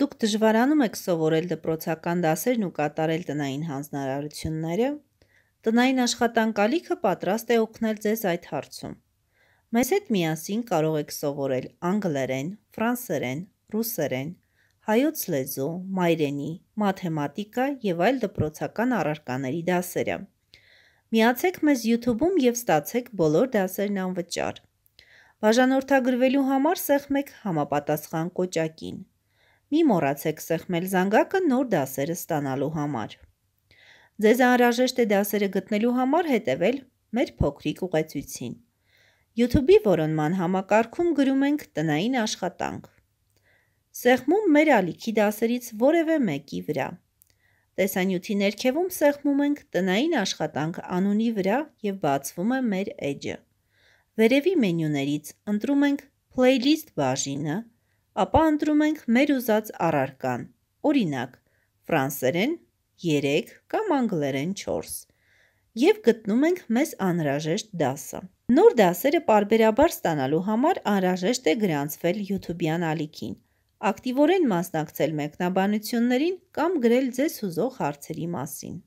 Դուք դժվարանում եք սովորել դպրոցական դասերն ու կատարել տնային հանձնարարությունները։ Տնային աշխատանքալիքը պատրաստ է օգնել ձեզ այդ հարցում։ Մեզ հետ միասին կարող եք սովորել անգլերեն, ֆրանսերեն, ռուսերեն, հայոց լեզու, մայրենի, մաթեմատիկա եւ այլ դպրոցական առարկաների դասերը։ Միացեք մեզ YouTube-ում եւ ստացեք բոլոր դասերն անվճար։ Բաժանորդագրվելու համար սեղմեք համապատասխան կոճակին։ Մի մոռացեք սեղմել զանգակը նոր դասերը ստանալու համար։ Ձեզ անհրաժեշտ է դասերը գտնելու համար հետևել մեր փոքրիկ ուղեցույցին։ YouTube-ի որոնման համակարգում գրում ենք տնային աշխատանք։ Սեղմում մեր ալիքի դասերից որևէ մեկի վրա։ Տեսանյութի ներքևում սեղմում ենք տնային աշխատանք անունի վրա եւ բացվում է մեր edge-ը։ Վերևի մենյուներից ընտրում ենք playlist բաժինը, ապա ընտրում ենք մեր ուզած առարկան։ Օրինակ, ֆրանսերեն 3 կամ անգլերեն 4 եւ գտնում ենք մեզ անհրաժեշտ դասը։ Նոր դասերը parberabar ստանալու համար անհրաժեշտ է գրանցվել YouTube-յան ալիքին, ակտիվորեն մասնակցել մեկնաբանություններին կամ գրել ձեզ հուզող հարցերի մասին։